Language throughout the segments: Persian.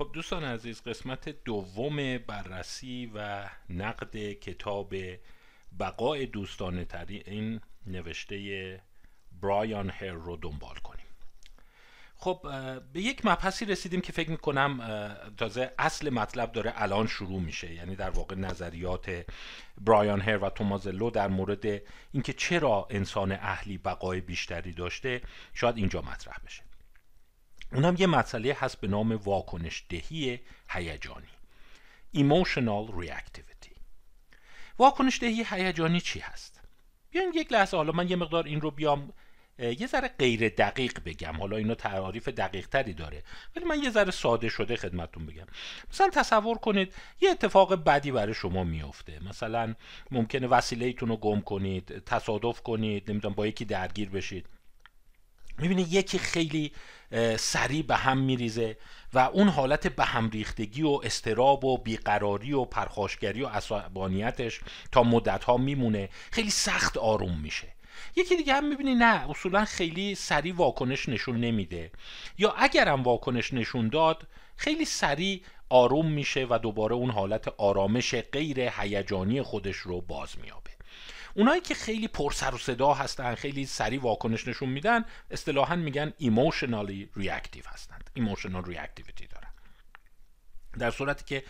خب دوستان عزیز قسمت دوم بررسی و نقد کتاب بقای دوستانه تری این نوشته برایان هر رو دنبال کنیم خب به یک مبحثی رسیدیم که فکر میکنم تازه اصل مطلب داره الان شروع میشه یعنی در واقع نظریات برایان هر و لو در مورد اینکه چرا انسان اهلی بقای بیشتری داشته شاید اینجا مطرح بشه اون هم یه مسئله هست به نام واکنش دهی هیجانی Emotional Reactivity واکنش دهی هیجانی چی هست؟ بیاین یک لحظه حالا من یه مقدار این رو بیام یه ذره غیر دقیق بگم حالا اینا تعاریف دقیق تری داره ولی من یه ذره ساده شده خدمتون بگم مثلا تصور کنید یه اتفاق بدی برای شما میفته مثلا ممکنه وسیله رو گم کنید تصادف کنید نمیدونم با یکی درگیر بشید میبینی یکی خیلی سریع به هم میریزه و اون حالت به هم ریختگی و استراب و بیقراری و پرخاشگری و عصبانیتش تا مدت ها میمونه خیلی سخت آروم میشه یکی دیگه هم میبینی نه اصولا خیلی سریع واکنش نشون نمیده یا اگرم واکنش نشون داد خیلی سریع آروم میشه و دوباره اون حالت آرامش غیر هیجانی خودش رو باز میابه اونایی که خیلی پر سر و صدا هستن خیلی سریع واکنش نشون میدن اصطلاحا میگن ایموشنالی ریاکتیو هستند ایموشنال ریاکتیویتی دارن در صورتی که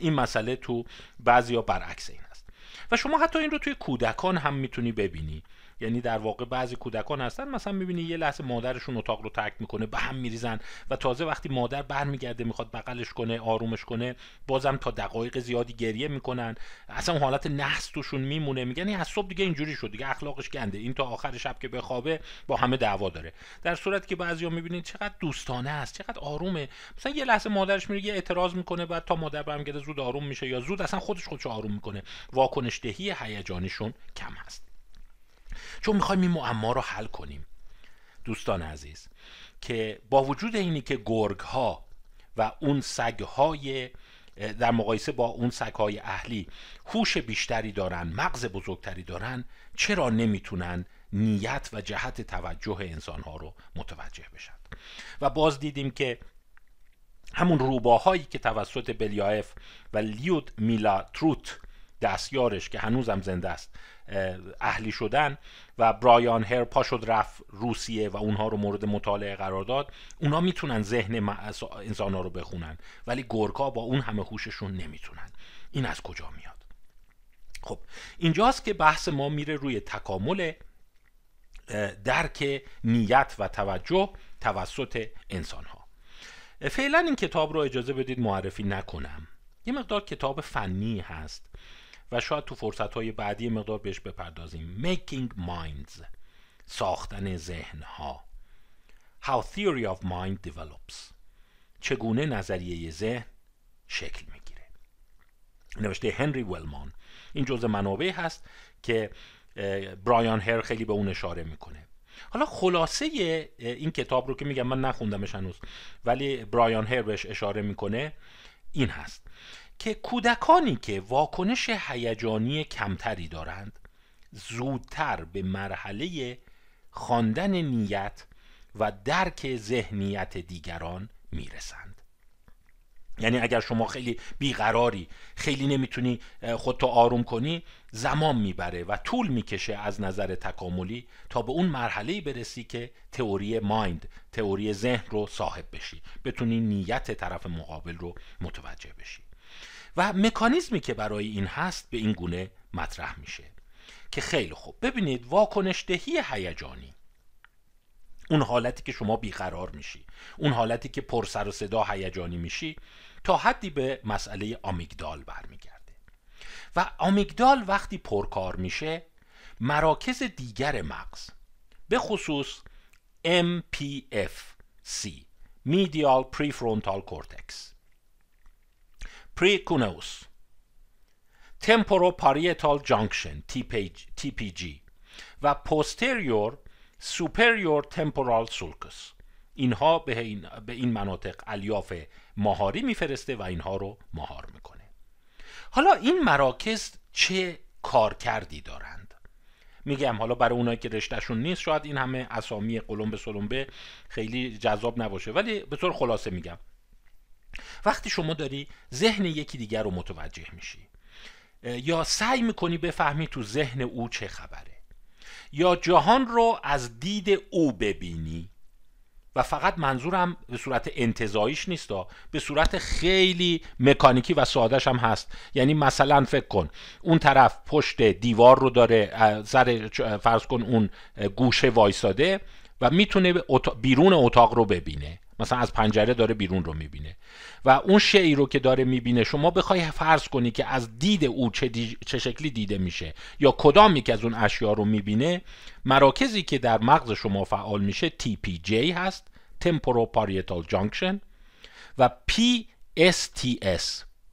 این مسئله تو بعضیا برعکس این هست و شما حتی این رو توی کودکان هم میتونی ببینی یعنی در واقع بعضی کودکان هستن مثلا میبینی یه لحظه مادرشون اتاق رو ترک میکنه به هم میریزن و تازه وقتی مادر برمیگرده میخواد بغلش کنه آرومش کنه بازم تا دقایق زیادی گریه میکنن اصلا حالت نحس توشون میمونه میگن یعنی از صبح دیگه اینجوری شد دیگه اخلاقش گنده این تا آخر شب که بخوابه با همه دعوا داره در صورتی که بعضیا میبینید چقدر دوستانه است چقدر آرومه مثلا یه لحظه مادرش میره یه اعتراض میکنه بعد تا مادر برمیگرده زود آروم میشه یا زود اصلا خودش خودش آروم میکنه واکنش دهی هیجانیشون کم هست چون میخوایم این معما رو حل کنیم دوستان عزیز که با وجود اینی که گرگ ها و اون سگ های در مقایسه با اون سگ های اهلی هوش بیشتری دارن مغز بزرگتری دارن چرا نمیتونن نیت و جهت توجه انسان ها رو متوجه بشن و باز دیدیم که همون روباهایی که توسط بلیایف و لیود میلا تروت دستیارش که هنوزم زنده است اهلی شدن و برایان هر پا شد رفت روسیه و اونها رو مورد مطالعه قرار داد اونا میتونن ذهن انسان رو بخونن ولی گورکا با اون همه هوششون نمیتونن این از کجا میاد خب اینجاست که بحث ما میره روی تکامل درک نیت و توجه توسط انسان ها فعلا این کتاب رو اجازه بدید معرفی نکنم یه مقدار کتاب فنی هست و شاید تو فرصت های بعدی مقدار بهش بپردازیم Making Minds ساختن ذهن ها How Theory of Mind Develops چگونه نظریه ذهن شکل میگیره نوشته هنری ولمان این جزء منابع هست که برایان هر خیلی به اون اشاره میکنه حالا خلاصه این کتاب رو که میگم من نخوندمش هنوز ولی برایان هر بهش اشاره میکنه این هست که کودکانی که واکنش هیجانی کمتری دارند زودتر به مرحله خواندن نیت و درک ذهنیت دیگران میرسند یعنی اگر شما خیلی بیقراری خیلی نمیتونی خودتو آروم کنی زمان میبره و طول میکشه از نظر تکاملی تا به اون مرحله برسی که تئوری مایند تئوری ذهن رو صاحب بشی بتونی نیت طرف مقابل رو متوجه بشی و مکانیزمی که برای این هست به این گونه مطرح میشه که خیلی خوب ببینید واکنش دهی هیجانی اون حالتی که شما بیقرار میشی اون حالتی که پر سر و صدا هیجانی میشی تا حدی به مسئله آمیگدال برمیگرده و آمیگدال وقتی پرکار میشه مراکز دیگر مغز به خصوص MPFC Medial Prefrontal Cortex pre Temporoparietal junction TPG و posterior superior temporal sulcus اینها به این, به این مناطق الیاف ماهاری میفرسته و اینها رو ماهار میکنه حالا این مراکز چه کارکردی دارند میگم حالا برای اونایی که رشتهشون نیست شاید این همه اسامی قلمبه سلمبه خیلی جذاب نباشه ولی به طور خلاصه میگم وقتی شما داری ذهن یکی دیگر رو متوجه میشی یا سعی میکنی بفهمی تو ذهن او چه خبره یا جهان رو از دید او ببینی و فقط منظورم به صورت انتظایش نیست به صورت خیلی مکانیکی و سادش هم هست یعنی مثلا فکر کن اون طرف پشت دیوار رو داره فرض کن اون گوشه وایساده و میتونه بیرون اتاق رو ببینه مثلا از پنجره داره بیرون رو میبینه و اون شعی رو که داره میبینه شما بخوای فرض کنی که از دید او چه, چه شکلی دیده میشه یا کدام یک از اون اشیا رو میبینه مراکزی که در مغز شما فعال میشه TPJ هست Parietal Junction و PSTS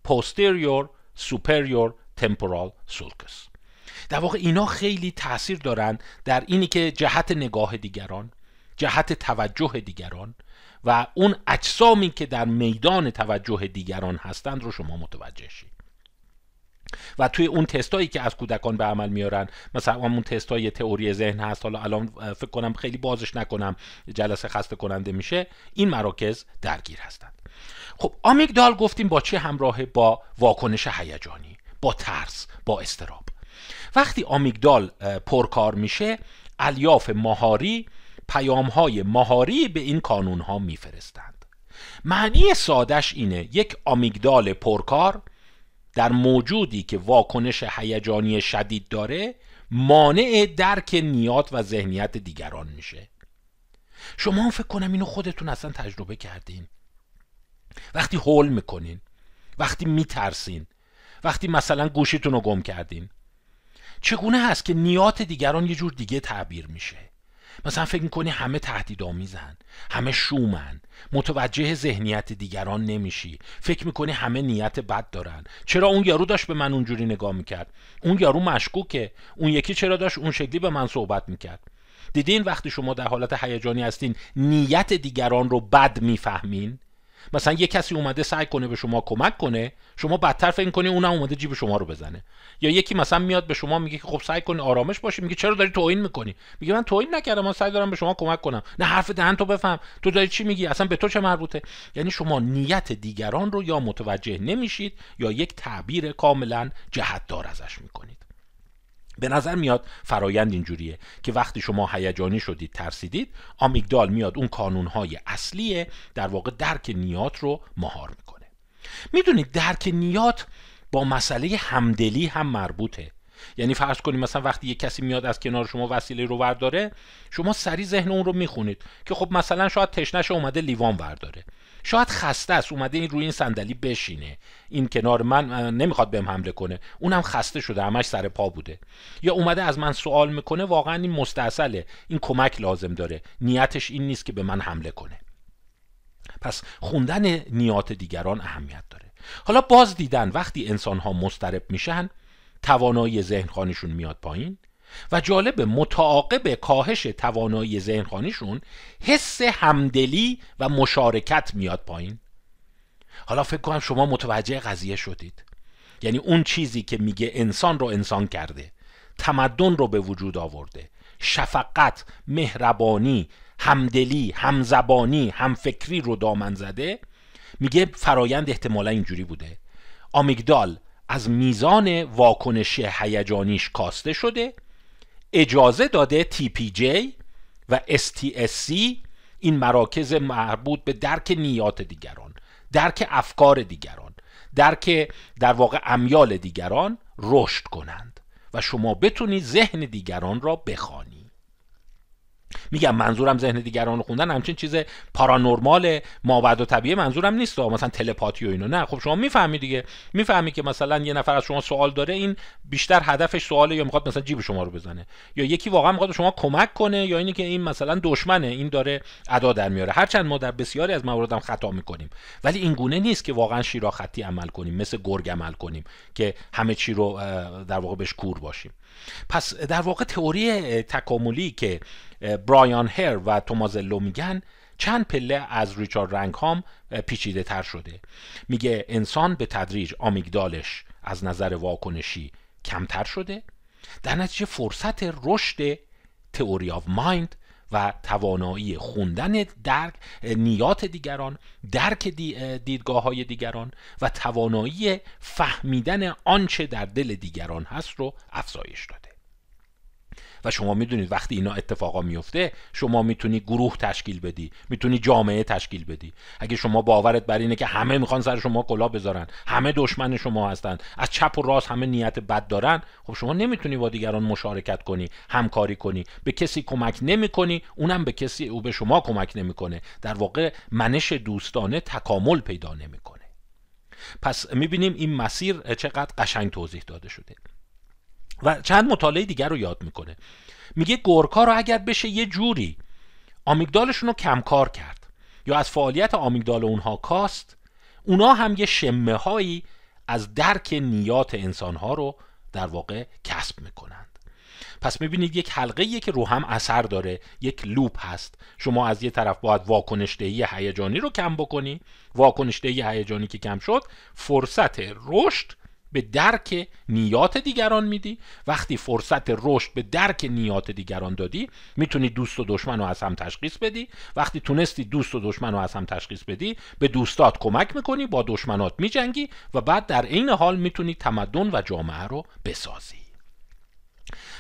Posterior Superior Temporal Sulcus در واقع اینا خیلی تاثیر دارن در اینی که جهت نگاه دیگران جهت توجه دیگران و اون اجسامی که در میدان توجه دیگران هستند رو شما متوجه شید و توی اون تستایی که از کودکان به عمل میارن مثلا اون تستای تئوری ذهن هست حالا الان فکر کنم خیلی بازش نکنم جلسه خسته کننده میشه این مراکز درگیر هستند خب آمیگدال گفتیم با چه همراه با واکنش هیجانی با ترس با استراب وقتی آمیگدال پرکار میشه الیاف ماهاری پیام های مهاری به این کانون ها میفرستند معنی سادش اینه یک آمیگدال پرکار در موجودی که واکنش هیجانی شدید داره مانع درک نیات و ذهنیت دیگران میشه شما هم فکر کنم اینو خودتون اصلا تجربه کردین وقتی هول میکنین وقتی میترسین وقتی مثلا گوشیتون رو گم کردین چگونه هست که نیات دیگران یه جور دیگه تعبیر میشه مثلا فکر میکنی همه میزن همه شومن متوجه ذهنیت دیگران نمیشی فکر میکنی همه نیت بد دارن چرا اون یارو داشت به من اونجوری نگاه میکرد اون یارو مشکوکه اون یکی چرا داشت اون شکلی به من صحبت میکرد دیدین وقتی شما در حالت هیجانی هستین نیت دیگران رو بد میفهمین مثلا یه کسی اومده سعی کنه به شما کمک کنه شما بدتر فکر کنی اونم اومده جیب شما رو بزنه یا یکی مثلا میاد به شما میگه که خب سعی کنی آرامش باشی میگه چرا داری توهین میکنی میگه من توهین نکردم من سعی دارم به شما کمک کنم نه حرف دهن تو بفهم تو داری چی میگی اصلا به تو چه مربوطه یعنی شما نیت دیگران رو یا متوجه نمیشید یا یک تعبیر کاملا جهتدار ازش میکنید به نظر میاد فرایند اینجوریه که وقتی شما هیجانی شدید ترسیدید آمیگدال میاد اون کانونهای اصلی در واقع درک نیات رو مهار میکنه میدونید درک نیات با مسئله همدلی هم مربوطه یعنی فرض کنید مثلا وقتی یه کسی میاد از کنار شما وسیله رو ورداره شما سری ذهن اون رو میخونید که خب مثلا شاید تشنش اومده لیوان ورداره شاید خسته است اومده این روی این صندلی بشینه این کنار من نمیخواد بهم حمله کنه اونم خسته شده همش سر پا بوده یا اومده از من سوال میکنه واقعا این مستاصله این کمک لازم داره نیتش این نیست که به من حمله کنه پس خوندن نیات دیگران اهمیت داره حالا باز دیدن وقتی انسان ها مسترب میشن توانایی ذهن خانشون میاد پایین و جالب متعاقب کاهش توانایی ذهنخانیشون حس همدلی و مشارکت میاد پایین حالا فکر کنم شما متوجه قضیه شدید یعنی اون چیزی که میگه انسان رو انسان کرده تمدن رو به وجود آورده شفقت، مهربانی، همدلی، همزبانی، همفکری رو دامن زده میگه فرایند احتمالا اینجوری بوده آمیگدال از میزان واکنش هیجانیش کاسته شده اجازه داده TPJ و STSC این مراکز مربوط به درک نیات دیگران درک افکار دیگران درک در واقع امیال دیگران رشد کنند و شما بتونید ذهن دیگران را بخوانید میگم منظورم ذهن دیگران رو خوندن همچین چیز پارانورمال مابعد و طبیعه منظورم نیست مثلا تلپاتی و اینو نه خب شما میفهمی دیگه میفهمی که مثلا یه نفر از شما سوال داره این بیشتر هدفش سواله یا میخواد مثلا جیب شما رو بزنه یا یکی واقعا میخواد به شما کمک کنه یا اینی که این مثلا دشمنه این داره ادا در میاره هرچند ما در بسیاری از موارد هم خطا میکنیم ولی این گونه نیست که واقعا خطی عمل کنیم مثل گرگ عمل کنیم که همه چی رو در واقع بهش کور باشیم پس در واقع تئوری تکاملی که برایان هر و تومازلو میگن چند پله از ریچارد رنگهام پیچیده تر شده میگه انسان به تدریج آمیگدالش از نظر واکنشی کمتر شده در نتیجه فرصت رشد تئوری آف مایند و توانایی خوندن درک نیات دیگران درک دی، دیدگاه های دیگران و توانایی فهمیدن آنچه در دل دیگران هست رو افزایش داده و شما میدونید وقتی اینا اتفاقا میفته شما میتونی گروه تشکیل بدی میتونی جامعه تشکیل بدی اگه شما باورت بر اینه که همه میخوان سر شما کلا بذارن همه دشمن شما هستند، از چپ و راست همه نیت بد دارن خب شما نمیتونی با دیگران مشارکت کنی همکاری کنی به کسی کمک نمیکنی اونم به کسی او به شما کمک نمیکنه در واقع منش دوستانه تکامل پیدا نمیکنه پس میبینیم این مسیر چقدر قشنگ توضیح داده شده و چند مطالعه دیگر رو یاد میکنه میگه گورکا رو اگر بشه یه جوری آمیگدالشون رو کمکار کرد یا از فعالیت آمیگدال اونها کاست اونا هم یه شمه هایی از درک نیات انسان ها رو در واقع کسب میکنند پس میبینید یک حلقه یه که رو هم اثر داره یک لوپ هست شما از یه طرف باید دهی هیجانی رو کم بکنی دهی هیجانی که کم شد فرصت رشد به درک نیات دیگران میدی وقتی فرصت رشد به درک نیات دیگران دادی میتونی دوست و دشمن رو از هم تشخیص بدی وقتی تونستی دوست و دشمن رو از هم تشخیص بدی به دوستات کمک میکنی با دشمنات میجنگی و بعد در عین حال میتونی تمدن و جامعه رو بسازی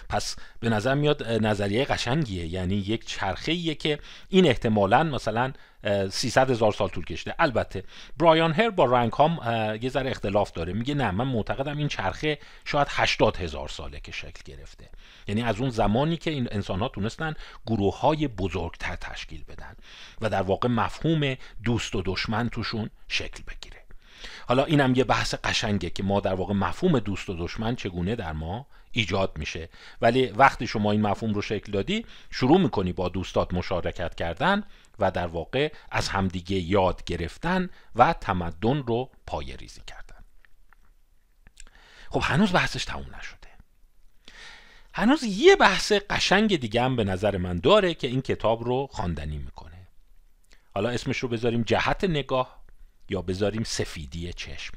پس به نظر میاد نظریه قشنگیه یعنی یک چرخه که این احتمالا مثلا 300 هزار سال طول کشته البته برایان هر با رنگ هم یه ذره اختلاف داره میگه نه من معتقدم این چرخه شاید 80 هزار ساله که شکل گرفته یعنی از اون زمانی که این انسان ها تونستن گروه های بزرگتر تشکیل بدن و در واقع مفهوم دوست و دشمن توشون شکل بگیره حالا اینم یه بحث قشنگه که ما در واقع مفهوم دوست و دشمن چگونه در ما ایجاد میشه ولی وقتی شما این مفهوم رو شکل دادی شروع میکنی با دوستات مشارکت کردن و در واقع از همدیگه یاد گرفتن و تمدن رو پای ریزی کردن خب هنوز بحثش تموم نشده هنوز یه بحث قشنگ دیگه هم به نظر من داره که این کتاب رو خواندنی میکنه حالا اسمش رو بذاریم جهت نگاه یا بذاریم سفیدی چشم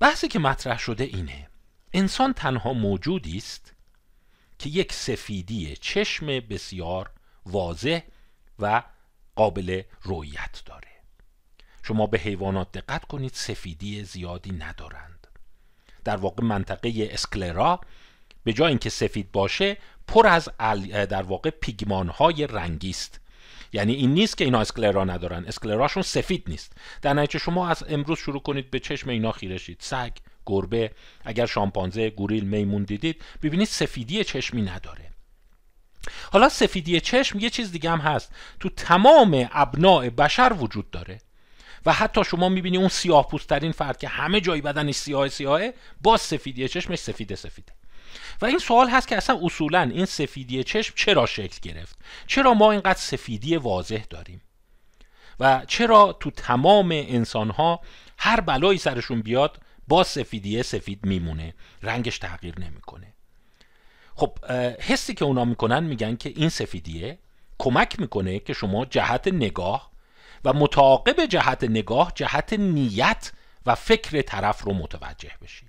بحثی که مطرح شده اینه انسان تنها موجودی است که یک سفیدی چشم بسیار واضح و قابل رویت داره شما به حیوانات دقت کنید سفیدی زیادی ندارند در واقع منطقه اسکلرا به جای اینکه سفید باشه پر از در واقع پیگمان های رنگی است یعنی این نیست که اینا اسکلرا ندارن اسکلراشون سفید نیست در نتیجه شما از امروز شروع کنید به چشم اینا خیرشید سگ گربه اگر شامپانزه گوریل میمون دیدید ببینید سفیدی چشمی نداره حالا سفیدی چشم یه چیز دیگه هم هست تو تمام ابناع بشر وجود داره و حتی شما میبینی اون سیاه پوسترین فرد که همه جای بدنش سیاه سیاهه با سفیدی چشمش سفید سفیده و این سوال هست که اصلا اصولا این سفیدی چشم چرا شکل گرفت چرا ما اینقدر سفیدی واضح داریم و چرا تو تمام انسان هر بلایی سرشون بیاد با سفیدیه سفید میمونه رنگش تغییر نمیکنه خب حسی که اونا میکنن میگن که این سفیدیه کمک میکنه که شما جهت نگاه و متعاقب جهت نگاه جهت نیت و فکر طرف رو متوجه بشی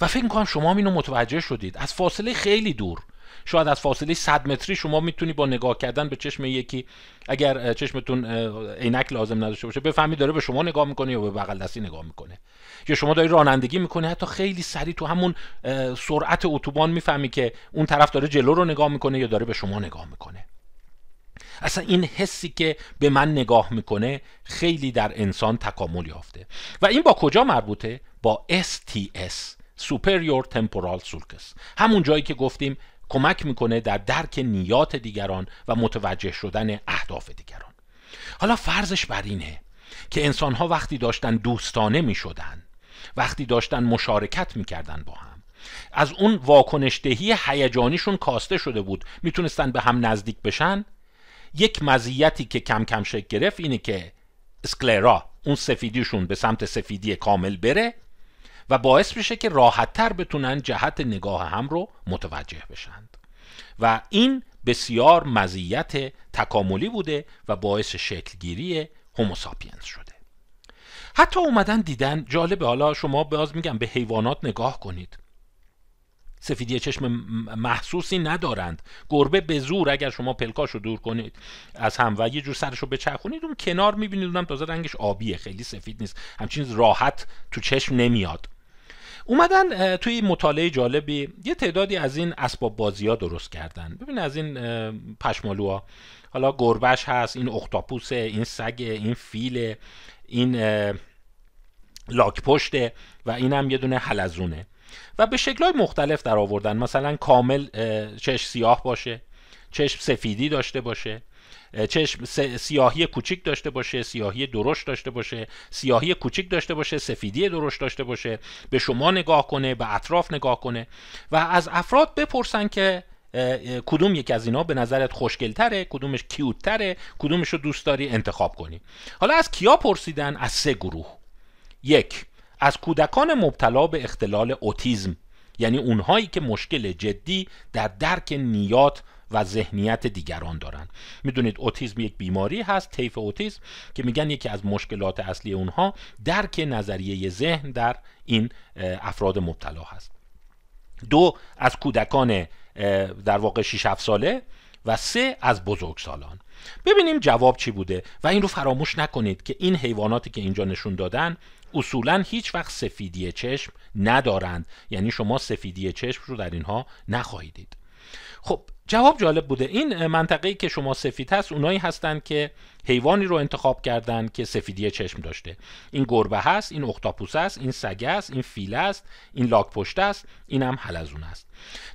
و فکر میکنم شما اینو متوجه شدید از فاصله خیلی دور شاید از فاصله 100 متری شما میتونی با نگاه کردن به چشم یکی اگر چشمتون عینک لازم نداشته باشه بفهمی داره به شما نگاه میکنه یا به بغل دستی نگاه میکنه یا شما داری رانندگی میکنی حتی خیلی سریع تو همون سرعت اتوبان میفهمی که اون طرف داره جلو رو نگاه میکنه یا داره به شما نگاه میکنه اصلا این حسی که به من نگاه میکنه خیلی در انسان تکامل یافته و این با کجا مربوطه با STS Superior Temporal Sulcus همون جایی که گفتیم کمک میکنه در درک نیات دیگران و متوجه شدن اهداف دیگران حالا فرضش بر اینه که انسان ها وقتی داشتن دوستانه می وقتی داشتن مشارکت میکردن با هم از اون واکنش دهی هیجانیشون کاسته شده بود میتونستن به هم نزدیک بشن یک مزیتی که کم کم شکل گرفت اینه که اسکلرا اون سفیدیشون به سمت سفیدی کامل بره و باعث میشه که راحت تر بتونن جهت نگاه هم رو متوجه بشند و این بسیار مزیت تکاملی بوده و باعث شکلگیری هوموساپینس شده حتی اومدن دیدن جالبه حالا شما باز میگم به حیوانات نگاه کنید سفیدی چشم محسوسی ندارند گربه به زور اگر شما پلکاشو دور کنید از هم و یه جور سرشو بچرخونید اون کنار میبینید اونم تازه رنگش آبیه خیلی سفید نیست همچین راحت تو چشم نمیاد اومدن توی مطالعه جالبی یه تعدادی از این اسباب بازی ها درست کردن ببین از این پشمالوها حالا گربش هست این اختاپوسه این سگ این فیل این لاک پشته و این هم یه دونه حلزونه و به شکلهای مختلف در آوردن مثلا کامل چشم سیاه باشه چشم سفیدی داشته باشه چشم سیاهی کوچیک داشته باشه سیاهی درشت داشته باشه سیاهی کوچیک داشته باشه سفیدی درشت داشته باشه به شما نگاه کنه به اطراف نگاه کنه و از افراد بپرسن که کدوم یک از اینا به نظرت خوشگلتره کدومش تره کدومش رو دوست داری انتخاب کنی حالا از کیا پرسیدن از سه گروه یک از کودکان مبتلا به اختلال اوتیزم یعنی اونهایی که مشکل جدی در درک نیات و ذهنیت دیگران دارند میدونید اوتیسم یک بیماری هست طیف اوتیسم که میگن یکی از مشکلات اصلی اونها درک نظریه ذهن در این افراد مبتلا هست دو از کودکان در واقع 6 7 ساله و سه از بزرگسالان ببینیم جواب چی بوده و این رو فراموش نکنید که این حیواناتی که اینجا نشون دادن اصولا هیچ وقت سفیدی چشم ندارند یعنی شما سفیدی چشم رو در اینها نخواهید دید خب جواب جالب بوده این منطقه‌ای که شما سفید هست اونایی هستند که حیوانی رو انتخاب کردن که سفیدی چشم داشته این گربه هست این اختاپوس است این سگه است این فیل است این لاک پشت است این هم حلزون است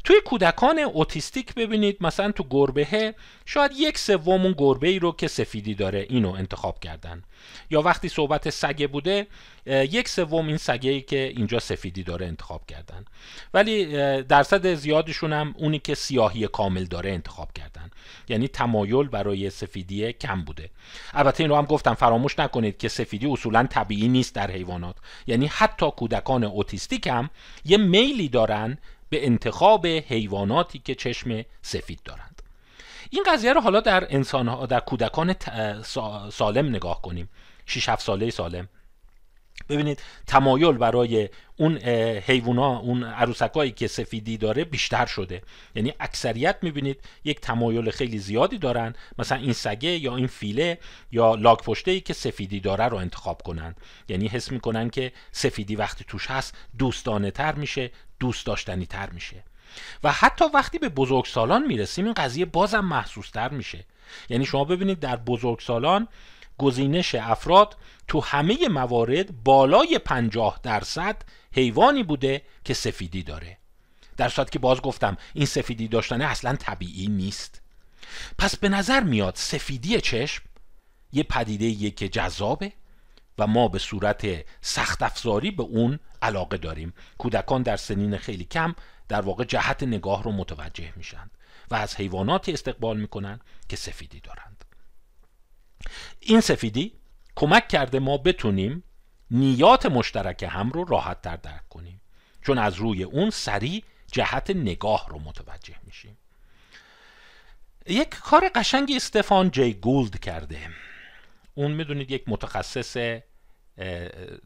توی کودکان اوتیستیک ببینید مثلا تو گربه شاید یک سوم اون گربه ای رو که سفیدی داره اینو انتخاب کردن یا وقتی صحبت سگه بوده یک سوم این سگه ای که اینجا سفیدی داره انتخاب کردن ولی درصد زیادشون هم اونی که سیاهی کامل داره انتخاب کردن یعنی تمایل برای سفیدی کم بوده البته این رو هم گفتم فراموش نکنید که سفیدی اصولا طبیعی نیست در حیوانات یعنی حتی کودکان اوتیستیک هم یه میلی دارن به انتخاب حیواناتی که چشم سفید دارند این قضیه رو حالا در انسان در کودکان سالم نگاه کنیم 6 7 ساله سالم ببینید تمایل برای اون حیوونا اون عروسکایی که سفیدی داره بیشتر شده یعنی اکثریت میبینید یک تمایل خیلی زیادی دارن مثلا این سگه یا این فیله یا لاک ای که سفیدی داره رو انتخاب کنن یعنی حس میکنن که سفیدی وقتی توش هست دوستانه تر میشه دوست داشتنی تر میشه و حتی وقتی به بزرگسالان میرسیم این قضیه بازم تر میشه یعنی شما ببینید در بزرگسالان گزینش افراد تو همه موارد بالای پنجاه درصد حیوانی بوده که سفیدی داره در صورت که باز گفتم این سفیدی داشتنه اصلا طبیعی نیست پس به نظر میاد سفیدی چشم یه پدیده یه که جذابه و ما به صورت سخت افزاری به اون علاقه داریم کودکان در سنین خیلی کم در واقع جهت نگاه رو متوجه میشن و از حیواناتی استقبال میکنن که سفیدی دارن این سفیدی کمک کرده ما بتونیم نیات مشترک هم رو راحت تر درک کنیم چون از روی اون سریع جهت نگاه رو متوجه میشیم یک کار قشنگی استفان جی گولد کرده اون میدونید یک متخصص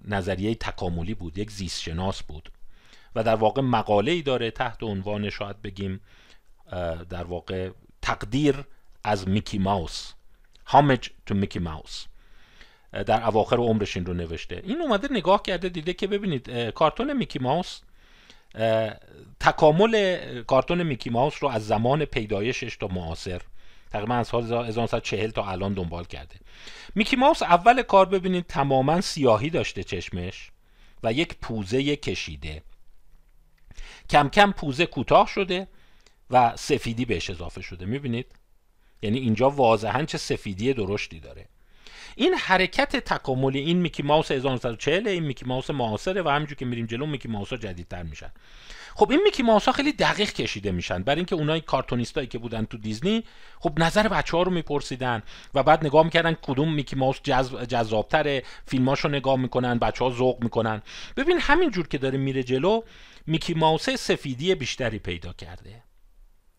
نظریه تکاملی بود یک زیستشناس بود و در واقع مقاله ای داره تحت عنوان شاید بگیم در واقع تقدیر از میکی ماوس homage to Mickey ماوس در اواخر عمرش این رو نوشته این اومده نگاه کرده دیده که ببینید کارتون میکی ماوس تکامل کارتون میکی ماوس رو از زمان پیدایشش تا معاصر تقریبا از سال 1940 تا الان دنبال کرده میکی ماوس اول کار ببینید تماما سیاهی داشته چشمش و یک پوزه کشیده کم کم پوزه کوتاه شده و سفیدی بهش اضافه شده میبینید یعنی اینجا واضحا چه سفیدی درشتی داره این حرکت تکاملی این میکی ماوس 1940 این میکی ماوس معاصره و همینجور که میریم جلو میکی ماوس ها جدیدتر میشن خب این میکی ماوس ها خیلی دقیق کشیده میشن برای اینکه اونای کارتونیستایی که بودن تو دیزنی خب نظر بچه ها رو میپرسیدن و بعد نگاه میکردن کدوم میکی ماوس جذاب جذابتره فیلماش رو نگاه میکنن بچه ها ذوق میکنن ببین همینجور که داره میره جلو میکی ماوس سفیدی بیشتری پیدا کرده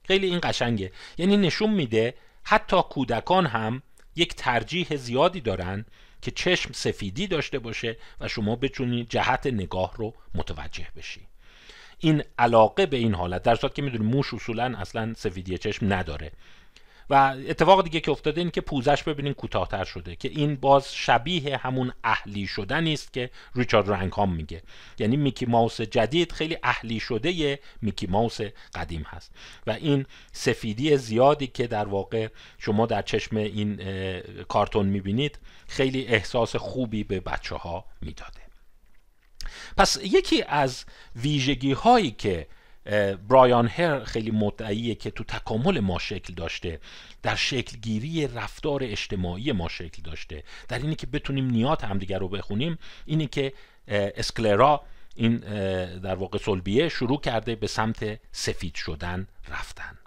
خیلی این قشنگه یعنی نشون میده حتی کودکان هم یک ترجیح زیادی دارند که چشم سفیدی داشته باشه و شما بتونی جهت نگاه رو متوجه بشی این علاقه به این حالت در صورت که میدونیم موش اصولا اصلا سفیدی چشم نداره و اتفاق دیگه که افتاده این که پوزش ببینین کوتاهتر شده که این باز شبیه همون اهلی شدن است که ریچارد رنگهام میگه یعنی میکی ماوس جدید خیلی اهلی شده میکی ماوس قدیم هست و این سفیدی زیادی که در واقع شما در چشم این کارتون میبینید خیلی احساس خوبی به بچه ها میداده پس یکی از ویژگی هایی که برایان هر خیلی مدعیه که تو تکامل ما شکل داشته در شکلگیری رفتار اجتماعی ما شکل داشته در اینی که بتونیم نیات همدیگر رو بخونیم اینی که اسکلرا این در واقع سلبیه شروع کرده به سمت سفید شدن رفتن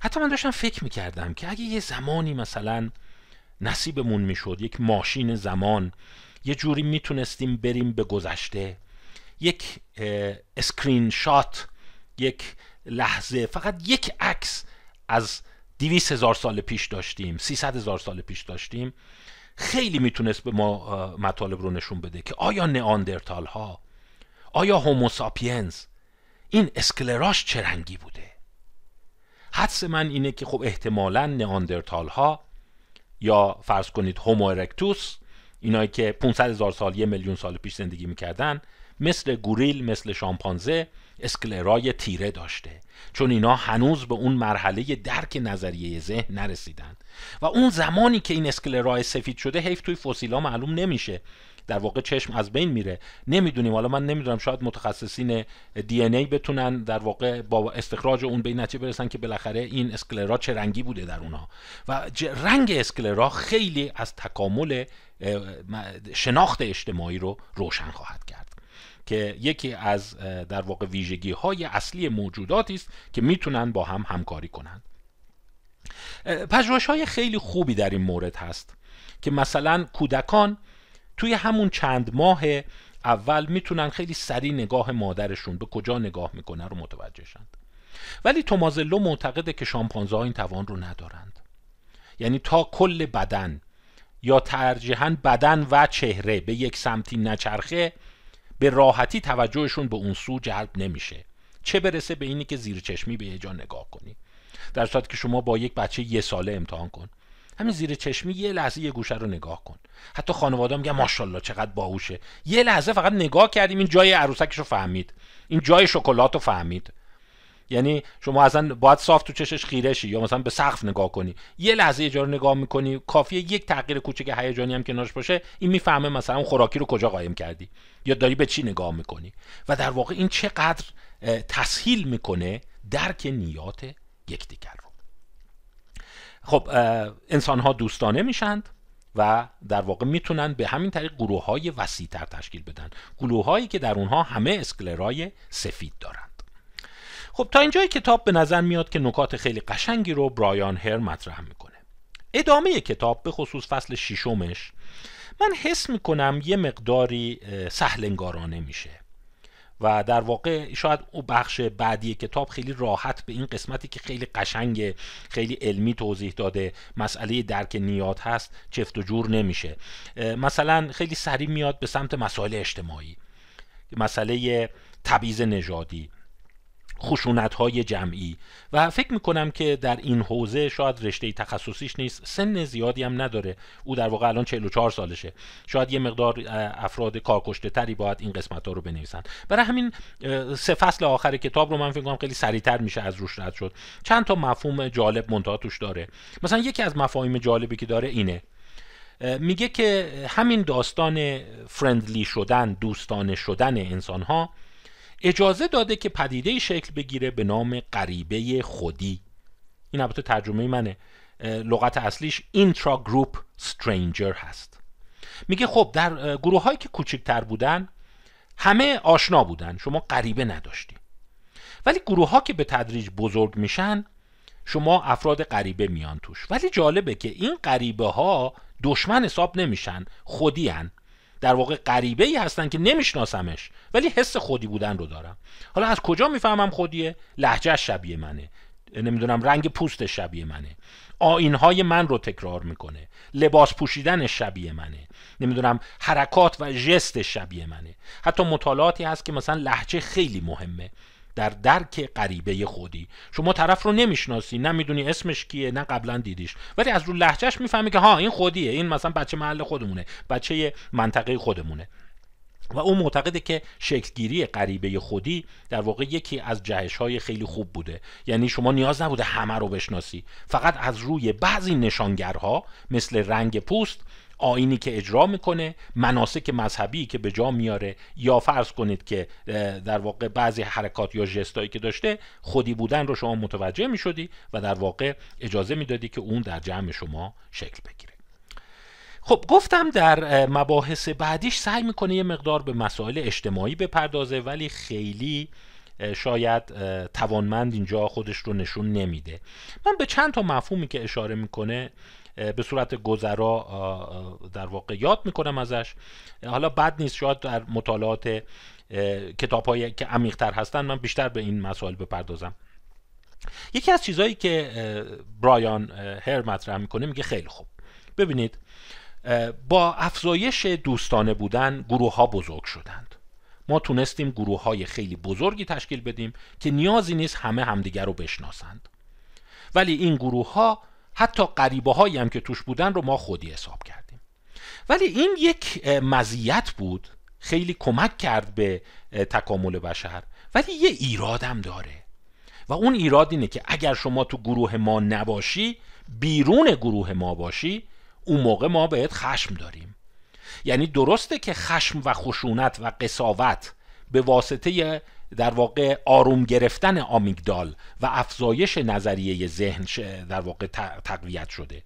حتی من داشتم فکر میکردم که اگه یه زمانی مثلا نصیبمون میشد یک ماشین زمان یه جوری میتونستیم بریم به گذشته یک اسکرین شات یک لحظه فقط یک عکس از دیویس هزار سال پیش داشتیم 300 هزار سال پیش داشتیم خیلی میتونست به ما مطالب رو نشون بده که آیا نئاندرتال ها آیا هوموساپینز این اسکلراش چه رنگی بوده حدس من اینه که خب احتمالا نئاندرتال ها یا فرض کنید هومو ارکتوس اینایی که 500 هزار سال یه میلیون سال پیش زندگی میکردن مثل گوریل مثل شامپانزه اسکلرای تیره داشته چون اینا هنوز به اون مرحله درک نظریه ذهن نرسیدند و اون زمانی که این اسکلرای سفید شده حیف توی فسیلا معلوم نمیشه در واقع چشم از بین میره نمیدونیم حالا من نمیدونم شاید متخصصین دی ای بتونن در واقع با استخراج اون به این نتیجه برسن که بالاخره این اسکلرا چه رنگی بوده در اونها و رنگ اسکلرا خیلی از تکامل شناخت اجتماعی رو روشن خواهد کرد که یکی از در واقع ویژگی های اصلی موجوداتی است که میتونن با هم همکاری کنند پژوهش های خیلی خوبی در این مورد هست که مثلا کودکان توی همون چند ماه اول میتونن خیلی سریع نگاه مادرشون به کجا نگاه میکنه رو متوجه شند ولی تومازلو معتقده که شامپانزه این توان رو ندارند یعنی تا کل بدن یا ترجیحاً بدن و چهره به یک سمتی نچرخه به راحتی توجهشون به اون سو جلب نمیشه چه برسه به اینی که زیر چشمی به یه جا نگاه کنی در صورتی که شما با یک بچه یه ساله امتحان کن همین زیر چشمی یه لحظه یه گوشه رو نگاه کن حتی خانواده میگن ماشاءالله چقدر باهوشه یه لحظه فقط نگاه کردیم این جای عروسکش رو فهمید این جای شکلات رو فهمید یعنی شما اصلا باید صاف تو چشش خیره شی یا مثلا به سقف نگاه کنی یه لحظه یه نگاه میکنی کافیه یک تغییر کوچک هیجانی هم کنارش باشه این میفهمه مثلا خوراکی رو کجا قایم کردی یا داری به چی نگاه میکنی و در واقع این چقدر تسهیل میکنه درک نیات یکدیگر رو خب انسان ها دوستانه میشند و در واقع میتونن به همین طریق گروه های وسیع تر تشکیل بدن گروه هایی که در اونها همه اسکلرای سفید دارند خب تا اینجای کتاب به نظر میاد که نکات خیلی قشنگی رو برایان هر مطرح میکنه ادامه کتاب به خصوص فصل ششمش من حس میکنم یه مقداری سهلنگارانه میشه و در واقع شاید او بخش بعدی کتاب خیلی راحت به این قسمتی که خیلی قشنگه خیلی علمی توضیح داده مسئله درک نیات هست چفت و جور نمیشه مثلا خیلی سریع میاد به سمت مسائل اجتماعی مسئله تبعیض نژادی خشونت های جمعی و فکر می کنم که در این حوزه شاید رشته تخصصیش نیست سن زیادی هم نداره او در واقع الان 44 سالشه شاید یه مقدار افراد کارکشته تری باید این قسمت ها رو بنویسن برای همین سه فصل آخر کتاب رو من فکر کنم خیلی سریعتر میشه از روش رد شد چند تا مفهوم جالب منتها توش داره مثلا یکی از مفاهیم جالبی که داره اینه میگه که همین داستان فرندلی شدن دوستانه شدن انسان ها اجازه داده که پدیده شکل بگیره به نام غریبه خودی این البته ترجمه منه لغت اصلیش اینترا گروپ سترینجر هست میگه خب در گروه هایی که کوچکتر بودن همه آشنا بودن شما غریبه نداشتی ولی گروه ها که به تدریج بزرگ میشن شما افراد غریبه میان توش ولی جالبه که این غریبه ها دشمن حساب نمیشن خودی هن. در واقع غریبه ای هستن که نمیشناسمش ولی حس خودی بودن رو دارم حالا از کجا میفهمم خودیه لهجهش شبیه منه نمیدونم رنگ پوست شبیه منه آینهای من رو تکرار میکنه لباس پوشیدن شبیه منه نمیدونم حرکات و جست شبیه منه حتی مطالعاتی هست که مثلا لهجه خیلی مهمه در درک غریبه خودی شما طرف رو نمیشناسی نمیدونی اسمش کیه نه قبلا دیدیش ولی از رو لهجهش میفهمی که ها این خودیه این مثلا بچه محل خودمونه بچه منطقه خودمونه و او معتقده که شکلگیری غریبه خودی در واقع یکی از جهش های خیلی خوب بوده یعنی شما نیاز نبوده همه رو بشناسی فقط از روی بعضی نشانگرها مثل رنگ پوست آینی که اجرا میکنه مناسک مذهبی که به جا میاره یا فرض کنید که در واقع بعضی حرکات یا جستایی که داشته خودی بودن رو شما متوجه میشدی و در واقع اجازه میدادی که اون در جمع شما شکل بگیره خب گفتم در مباحث بعدیش سعی میکنه یه مقدار به مسائل اجتماعی بپردازه ولی خیلی شاید توانمند اینجا خودش رو نشون نمیده من به چند تا مفهومی که اشاره میکنه به صورت گذرا در واقع یاد میکنم ازش حالا بد نیست شاید در مطالعات کتاب هایی که عمیقتر هستن من بیشتر به این مسائل بپردازم یکی از چیزهایی که برایان هر مطرح میکنه میگه خیلی خوب ببینید با افزایش دوستانه بودن گروه ها بزرگ شدند ما تونستیم گروه های خیلی بزرگی تشکیل بدیم که نیازی نیست همه همدیگر رو بشناسند ولی این گروه ها حتی قریبه هایی هم که توش بودن رو ما خودی حساب کردیم ولی این یک مزیت بود خیلی کمک کرد به تکامل بشر ولی یه ایرادم داره و اون ایراد اینه که اگر شما تو گروه ما نباشی بیرون گروه ما باشی اون موقع ما بهت خشم داریم یعنی درسته که خشم و خشونت و قصاوت به واسطه در واقع آروم گرفتن آمیگدال و افزایش نظریه ذهن در واقع تقویت شده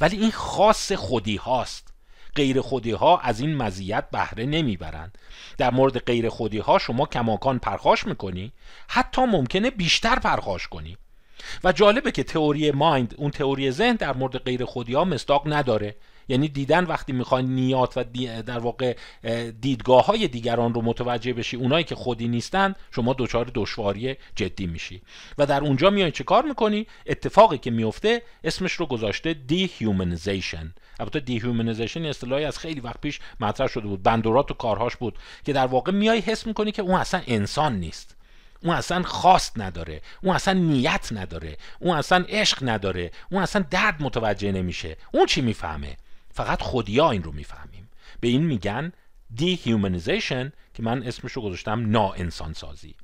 ولی این خاص خودی هاست غیر خودی ها از این مزیت بهره نمیبرند در مورد غیر خودی ها شما کماکان پرخاش میکنی حتی ممکنه بیشتر پرخاش کنی و جالبه که تئوری مایند اون تئوری ذهن در مورد غیر خودی ها مصداق نداره یعنی دیدن وقتی میخوای نیات و در واقع دیدگاه های دیگران رو متوجه بشی اونایی که خودی نیستن شما دچار دشواری جدی میشی و در اونجا میای چه کار میکنی اتفاقی که میفته اسمش رو گذاشته دی دیهیومنیزیشن البته دیهیومنیزیشن اصطلاحی از خیلی وقت پیش مطرح شده بود بندورات و کارهاش بود که در واقع میای حس میکنی که اون اصلا انسان نیست اون اصلا خواست نداره اون اصلا نیت نداره اون اصلا عشق نداره اون اصلا درد متوجه نمیشه اون چی میفهمه فقط خودیا این رو میفهمیم به این میگن دی هیومنیزیشن که من اسمش رو گذاشتم ناانسان سازی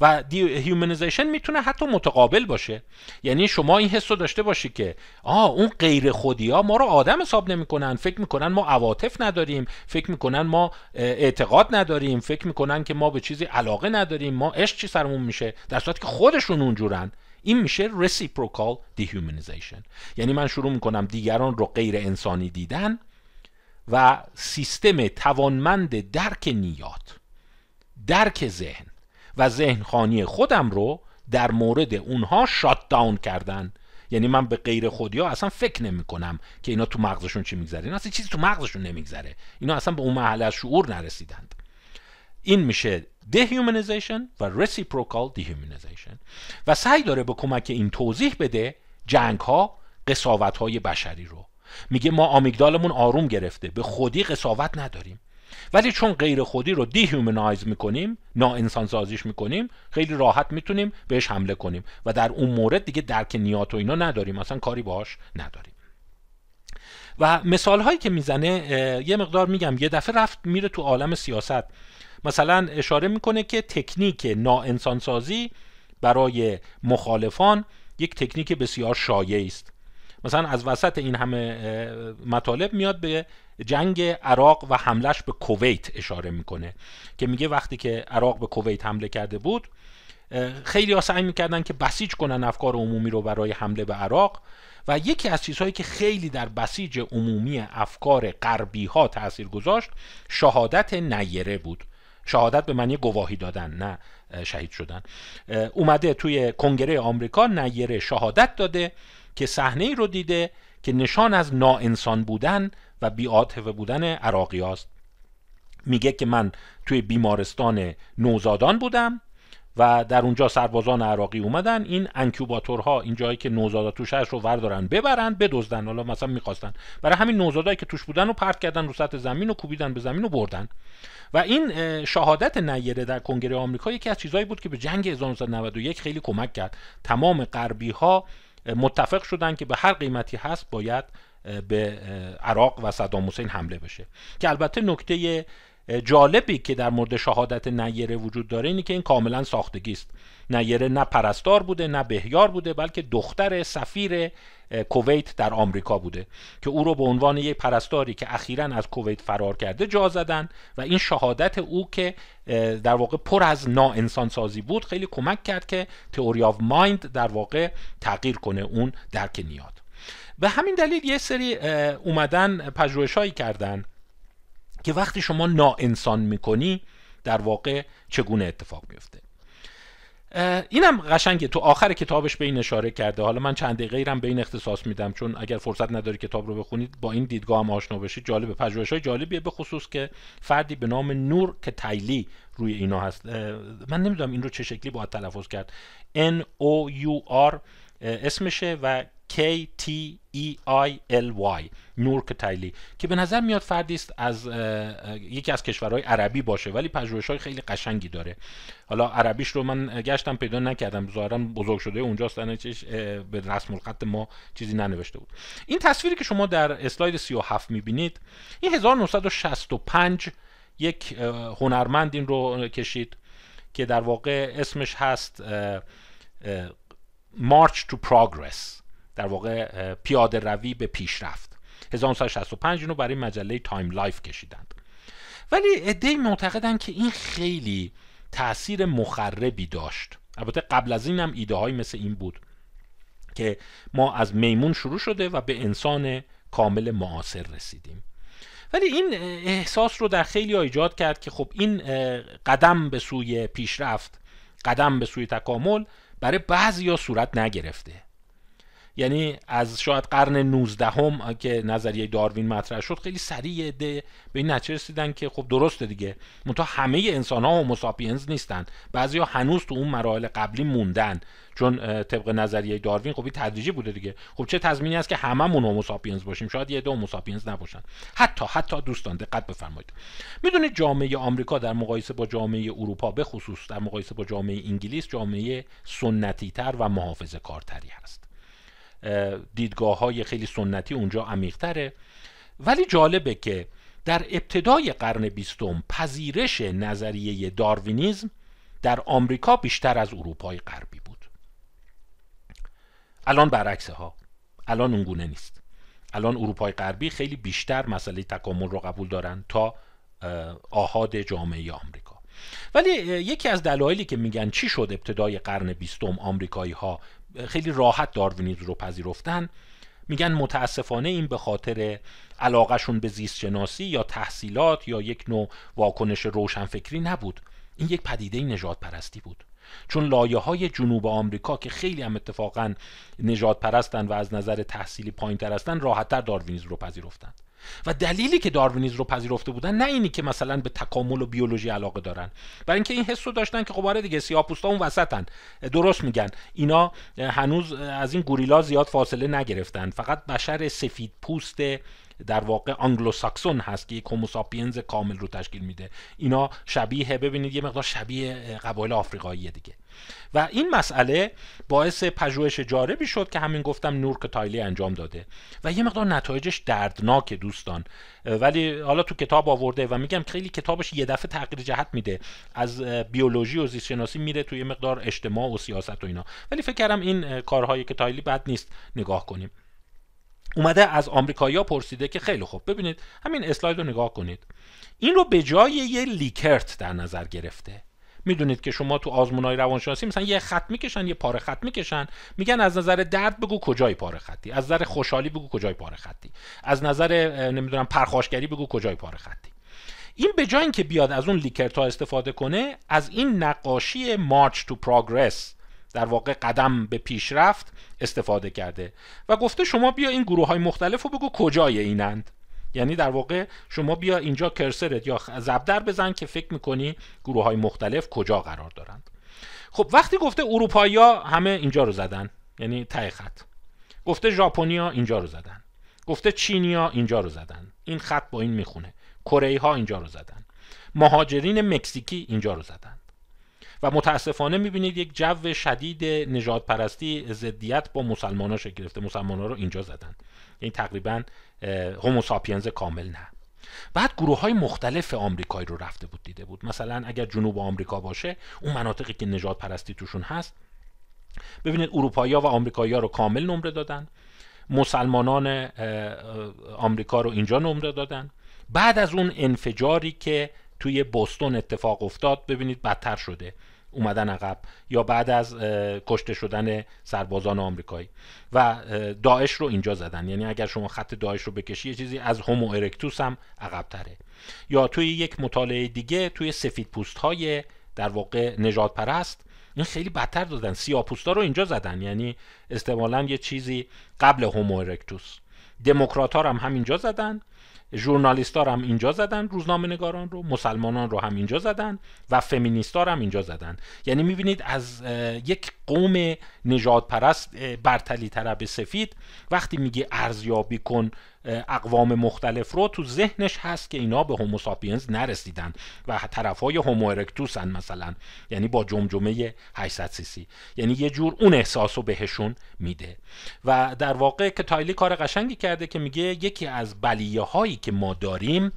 و هیومنیزیشن میتونه حتی متقابل باشه یعنی شما این حس رو داشته باشی که آه اون غیر خودیا ما رو آدم حساب نمیکنن فکر میکنن ما عواطف نداریم فکر میکنن ما اعتقاد نداریم فکر میکنن که ما به چیزی علاقه نداریم ما عشق چی سرمون میشه در صورتی که خودشون اونجورن این میشه reciprocal dehumanization یعنی من شروع میکنم دیگران رو غیر انسانی دیدن و سیستم توانمند درک نیات درک ذهن و ذهنخانی خودم رو در مورد اونها شات داون کردن یعنی من به غیر خودیا اصلا فکر نمی کنم که اینا تو مغزشون چی میگذره اینا اصلا چیزی تو مغزشون نمیگذره اینا اصلا به اون محل از شعور نرسیدند این میشه دهیومنیزیشن و reciprocal دهیومنیزیشن و سعی داره به کمک این توضیح بده جنگ ها قصاوت های بشری رو میگه ما آمیگدالمون آروم گرفته به خودی قصاوت نداریم ولی چون غیر خودی رو دیهیومنایز میکنیم سازیش میکنیم خیلی راحت میتونیم بهش حمله کنیم و در اون مورد دیگه درک نیات و اینا نداریم اصلا کاری باهاش نداریم و مثال هایی که میزنه یه مقدار میگم یه دفعه رفت میره تو عالم سیاست مثلا اشاره میکنه که تکنیک ناانسانسازی برای مخالفان یک تکنیک بسیار شایع است مثلا از وسط این همه مطالب میاد به جنگ عراق و حملش به کویت اشاره میکنه که میگه وقتی که عراق به کویت حمله کرده بود خیلی ها سعی میکردن که بسیج کنن افکار عمومی رو برای حمله به عراق و یکی از چیزهایی که خیلی در بسیج عمومی افکار غربی ها تاثیر گذاشت شهادت نیره بود شهادت به معنی گواهی دادن نه شهید شدن اومده توی کنگره آمریکا نیره شهادت داده که صحنه ای رو دیده که نشان از ناانسان بودن و بیعاطفه بودن عراقی میگه که من توی بیمارستان نوزادان بودم و در اونجا سربازان عراقی اومدن این انکیوباتورها، این جایی که نوزادا توش هست رو وردارن ببرن بدزدن حالا مثلا میخواستن برای همین نوزادایی که توش بودن رو پرت کردن رو سطح زمین و کوبیدن به زمین و بردن و این شهادت نیره در کنگره آمریکا یکی از چیزهایی بود که به جنگ 1991 خیلی کمک کرد تمام غربی ها متفق شدن که به هر قیمتی هست باید به عراق و صدام حسین حمله بشه که البته نکته جالبی که در مورد شهادت نیره وجود داره اینه که این کاملا ساختگی است نیره نه پرستار بوده نه بهیار بوده بلکه دختر سفیر کویت در آمریکا بوده که او رو به عنوان یک پرستاری که اخیرا از کویت فرار کرده جا زدن و این شهادت او که در واقع پر از ناانسان سازی بود خیلی کمک کرد که تئوری آف مایند در واقع تغییر کنه اون درک نیاد به همین دلیل یه سری اومدن پژوهشهایی کردن که وقتی شما ناانسان میکنی در واقع چگونه اتفاق میفته اینم قشنگه تو آخر کتابش به این اشاره کرده حالا من چند دقیقه ایرم به این اختصاص میدم چون اگر فرصت نداری کتاب رو بخونید با این دیدگاه هم آشنا بشید جالبه پژوهش های جالبیه به خصوص که فردی به نام نور که تایلی روی اینا هست من نمیدونم این رو چه شکلی باید تلفظ کرد N O U R اسمشه و K T E I L Y نور کتایلی که به نظر میاد فردی است از یکی از کشورهای عربی باشه ولی های خیلی قشنگی داره حالا عربیش رو من گشتم پیدا نکردم ظاهرا بزرگ شده اونجاست به رسم الخط ما چیزی ننوشته بود این تصویری که شما در اسلاید 37 میبینید این 1965 یک هنرمند این رو کشید که در واقع اسمش هست مارچ تو پروگرس در واقع پیاده روی به پیشرفت 1965 رو برای مجله تایم لایف کشیدند ولی ای معتقدند که این خیلی تاثیر مخربی داشت البته قبل از این هم ایده های مثل این بود که ما از میمون شروع شده و به انسان کامل معاصر رسیدیم ولی این احساس رو در خیلی ها ایجاد کرد که خب این قدم به سوی پیشرفت قدم به سوی تکامل برای بعضی ها صورت نگرفته یعنی از شاید قرن 19 که نظریه داروین مطرح شد خیلی سریع ده به این نتیجه رسیدن که خب درسته دیگه منتها همه انسان ها هوموساپینز نیستن بعضیا هنوز تو اون مراحل قبلی موندن چون طبق نظریه داروین خب این تدریجی بوده دیگه خب چه تضمینی است که هممون هوموساپینز باشیم شاید یه دو هوموساپینز نباشن حتی حتی دوستان دقت بفرمایید میدونید جامعه آمریکا در مقایسه با جامعه اروپا به خصوص در مقایسه با جامعه انگلیس جامعه سنتی تر و محافظه کارتری هست دیدگاه های خیلی سنتی اونجا عمیقتره ولی جالبه که در ابتدای قرن بیستم پذیرش نظریه داروینیزم در آمریکا بیشتر از اروپای غربی بود الان برعکسه ها الان اونگونه نیست الان اروپای غربی خیلی بیشتر مسئله تکامل رو قبول دارن تا آهاد جامعه آمریکا ولی یکی از دلایلی که میگن چی شد ابتدای قرن بیستم آمریکایی ها خیلی راحت داروینیز رو پذیرفتن میگن متاسفانه این به خاطر علاقهشون به زیست شناسی یا تحصیلات یا یک نوع واکنش روشنفکری نبود این یک پدیده نجات پرستی بود چون لایه های جنوب آمریکا که خیلی هم اتفاقا نجات پرستن و از نظر تحصیلی پایین تر هستن راحتتر داروینیز رو پذیرفتند و دلیلی که داروینیز رو پذیرفته بودن نه اینی که مثلا به تکامل و بیولوژی علاقه دارن برای اینکه این حس رو داشتن که خب آره دیگه سیاپوستا اون وسطن درست میگن اینا هنوز از این گوریلا زیاد فاصله نگرفتن فقط بشر سفید پوست در واقع ساکسون هست که یک هوموساپینز کامل رو تشکیل میده اینا شبیه ببینید یه مقدار شبیه قبایل آفریقایی دیگه و این مسئله باعث پژوهش جاربی شد که همین گفتم نورک تایلی انجام داده و یه مقدار نتایجش دردناک دوستان ولی حالا تو کتاب آورده و میگم خیلی کتابش یه دفعه تغییر جهت میده از بیولوژی و زیست شناسی میره تو یه مقدار اجتماع و سیاست و اینا ولی فکر کردم این کارهایی که تایلی بد نیست نگاه کنیم اومده از آمریکایا پرسیده که خیلی خوب ببینید همین اسلاید رو نگاه کنید این رو به جای یه لیکرت در نظر گرفته میدونید که شما تو آزمونای روانشناسی مثلا یه خط میکشن یه پاره خط میکشن میگن از نظر درد بگو کجای پاره خطی از نظر خوشحالی بگو کجای پاره خطی از نظر نمیدونم پرخاشگری بگو کجای پاره خطی این به جای اینکه بیاد از اون ها استفاده کنه از این نقاشی مارچ تو پروگرس در واقع قدم به پیشرفت استفاده کرده و گفته شما بیا این گروه های مختلف رو بگو کجای اینند یعنی در واقع شما بیا اینجا کرسرت یا زبدر بزن که فکر میکنی گروه های مختلف کجا قرار دارند خب وقتی گفته اروپایی ها همه اینجا رو زدن یعنی ته خط گفته ژاپنیا اینجا رو زدن گفته چینیا اینجا رو زدن این خط با این میخونه کره ها اینجا رو زدن مهاجرین مکزیکی اینجا رو زدن و متاسفانه میبینید یک جو شدید نجات پرستی زدیت با مسلمان ها شکل گرفته مسلمان ها رو اینجا زدن یعنی تقریبا هوموساپینز کامل نه بعد گروه های مختلف آمریکایی رو رفته بود دیده بود مثلا اگر جنوب آمریکا باشه اون مناطقی که نجات پرستی توشون هست ببینید اروپایی ها و آمریکایی ها رو کامل نمره دادن مسلمانان آمریکا رو اینجا نمره دادن بعد از اون انفجاری که توی بوستون اتفاق افتاد ببینید بدتر شده اومدن عقب یا بعد از کشته شدن سربازان آمریکایی و داعش رو اینجا زدن یعنی اگر شما خط داعش رو بکشی یه چیزی از هومو ارکتوس هم عقب تره یا توی یک مطالعه دیگه توی سفید پوست های در واقع نجات پرست این خیلی بدتر دادن ها رو اینجا زدن یعنی استعمالا یه چیزی قبل هومو ارکتوس دموکرات ها هم همینجا زدن رو هم اینجا زدن روزنامه نگاران رو مسلمانان رو هم اینجا زدن و رو هم اینجا زدن یعنی میبینید از یک قوم نجات پرست برتلی طرب سفید وقتی میگه ارزیابی کن اقوام مختلف رو تو ذهنش هست که اینا به هوموساپینز نرسیدن و طرف های هومو ارکتوسن مثلا یعنی با جمجمه 800 سی یعنی یه جور اون احساس رو بهشون میده و در واقع که تایلی کار قشنگی کرده که میگه یکی از بلیه هایی که ما داریم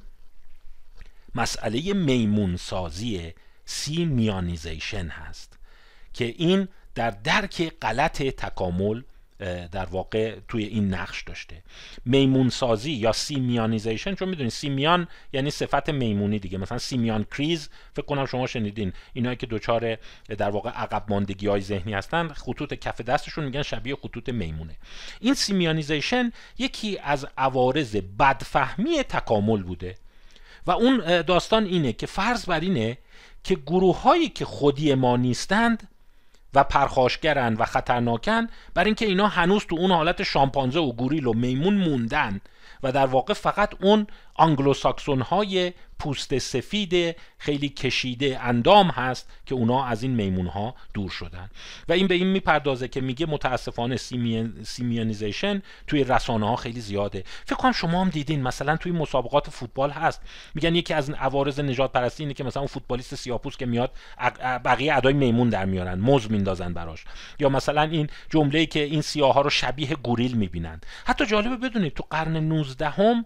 مسئله میمون سازی سی میانیزیشن هست که این در درک غلط تکامل در واقع توی این نقش داشته میمون سازی یا سیمیانیزیشن چون میدونید سیمیان یعنی صفت میمونی دیگه مثلا سیمیان کریز فکر کنم شما شنیدین اینایی که دچار در واقع عقب ماندگی های ذهنی هستن خطوط کف دستشون میگن شبیه خطوط میمونه این سیمیانیزیشن یکی از عوارض بدفهمی تکامل بوده و اون داستان اینه که فرض بر اینه که گروه هایی که خودی ما نیستند و پرخاشگرن و خطرناکن بر اینکه اینا هنوز تو اون حالت شامپانزه و گوریل و میمون موندن و در واقع فقط اون ساکسون های پوست سفید خیلی کشیده اندام هست که اونا از این میمون ها دور شدن و این به این میپردازه که میگه متاسفانه سیمین، سیمیانیزیشن توی رسانه ها خیلی زیاده فکر کنم شما هم دیدین مثلا توی مسابقات فوتبال هست میگن یکی از عوارض نجات پرستی اینه که مثلا اون فوتبالیست سیاپوس که میاد بقیه ادای میمون در میارن مز میندازن براش یا مثلا این جمله که این سیاه رو شبیه گوریل میبینند حتی جالبه بدونید تو قرن 19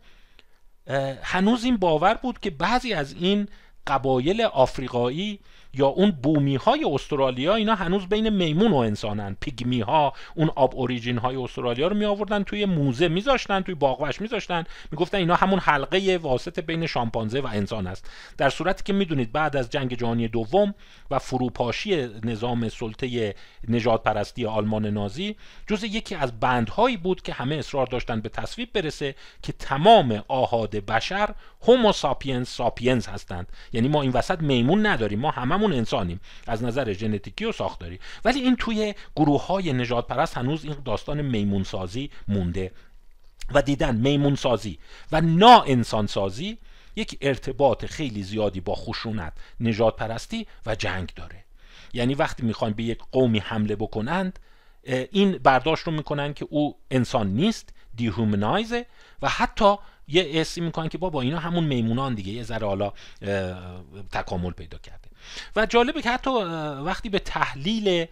هنوز این باور بود که بعضی از این قبایل آفریقایی یا اون بومی های استرالیا اینا هنوز بین میمون و انسانن پیگمی ها اون آب اوریجین های استرالیا رو می آوردن توی موزه میذاشتن توی باغوش میذاشتن میگفتن اینا همون حلقه واسط بین شامپانزه و انسان است در صورتی که میدونید بعد از جنگ جهانی دوم و فروپاشی نظام سلطه نجات پرستی آلمان نازی جز یکی از بندهایی بود که همه اصرار داشتن به تصویب برسه که تمام آهاد بشر هوموساپینس ساپینس هستند یعنی ما این وسط میمون نداریم ما هم انسانیم از نظر ژنتیکی و ساختاری ولی این توی گروه های نجات پرست هنوز این داستان میمونسازی مونده و دیدن میمونسازی و نا سازی یک ارتباط خیلی زیادی با خشونت نجات پرستی و جنگ داره یعنی وقتی میخوان به یک قومی حمله بکنند این برداشت رو میکنن که او انسان نیست دیهومنایزه و حتی یه اسی میکنن که بابا اینا همون میمونان دیگه یه ذره حالا تکامل پیدا کرده و جالبه که حتی وقتی به تحلیل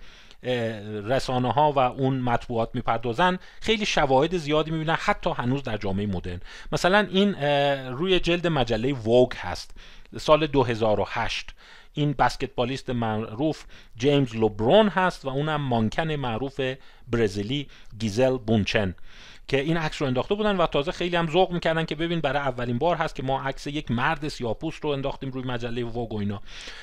رسانه ها و اون مطبوعات میپردازن خیلی شواهد زیادی میبینن حتی هنوز در جامعه مدرن مثلا این روی جلد مجله ووگ هست سال 2008 این بسکتبالیست معروف جیمز لوبرون هست و اونم مانکن معروف برزیلی گیزل بونچن که این عکس رو انداخته بودن و تازه خیلی هم ذوق میکردن که ببین برای اولین بار هست که ما عکس یک مرد سیاپوست رو انداختیم روی مجله ووگ و اینا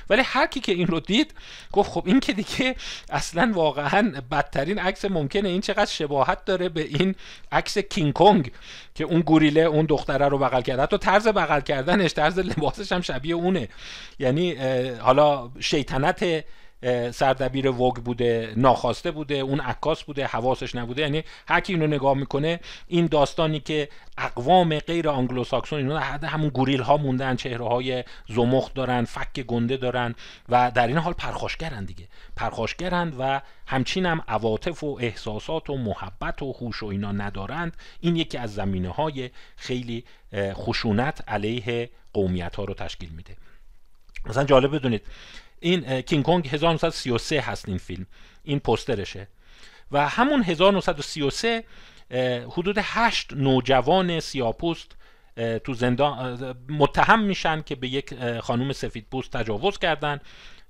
ولی هر کی که این رو دید گفت خب این که دیگه اصلا واقعا بدترین عکس ممکنه این چقدر شباهت داره به این عکس کینگ کونگ که اون گوریله اون دختره رو بغل کرده حتی طرز بغل کردنش طرز لباسش هم شبیه اونه یعنی حالا شیطنت سردبیر وگ بوده ناخواسته بوده اون عکاس بوده حواسش نبوده یعنی هر کی اینو نگاه میکنه این داستانی که اقوام غیر آنگلوساکسون اینا حد همون گوریل ها موندن چهره های زمخت دارن فک گنده دارن و در این حال پرخاشگرند دیگه پرخاشگرند و همچین هم عواطف و احساسات و محبت و خوش و اینا ندارند این یکی از زمینه های خیلی خشونت علیه قومیت ها رو تشکیل میده مثلا جالب بدونید این کینگ کونگ 1933 هست این فیلم این پسترشه و همون 1933 حدود 8 نوجوان سیاپوست تو زندان متهم میشن که به یک خانوم سفید پوست تجاوز کردن